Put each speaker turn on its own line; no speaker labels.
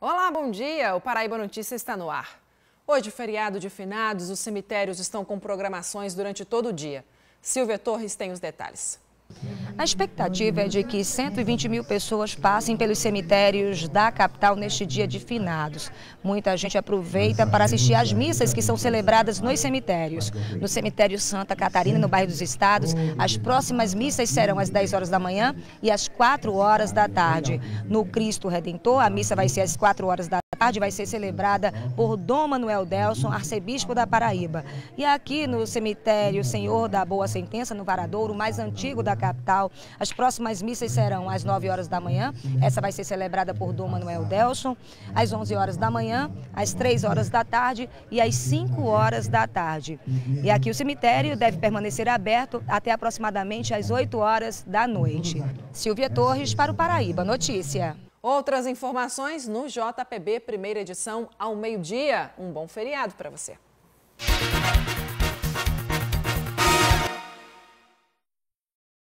Olá, bom dia! O Paraíba Notícia está no ar. Hoje, feriado de finados, os cemitérios estão com programações durante todo o dia. Silvia Torres tem os detalhes.
A expectativa é de que 120 mil pessoas passem pelos cemitérios da capital neste dia de finados. Muita gente aproveita para assistir às missas que são celebradas nos cemitérios. No cemitério Santa Catarina, no bairro dos Estados, as próximas missas serão às 10 horas da manhã e às 4 horas da tarde. No Cristo Redentor, a missa vai ser às 4 horas da tarde vai ser celebrada por Dom Manuel Delson, arcebispo da Paraíba. E aqui no cemitério Senhor da Boa Sentença, no Varadouro, mais antigo da capital, as próximas missas serão às 9 horas da manhã, essa vai ser celebrada por Dom Manuel Delson, às 11 horas da manhã, às 3 horas da tarde e às 5 horas da tarde. E aqui o cemitério deve permanecer aberto até aproximadamente às 8 horas da noite. Silvia
Torres para o Paraíba Notícia. Outras informações no JPB, primeira edição, ao meio-dia. Um bom feriado para você.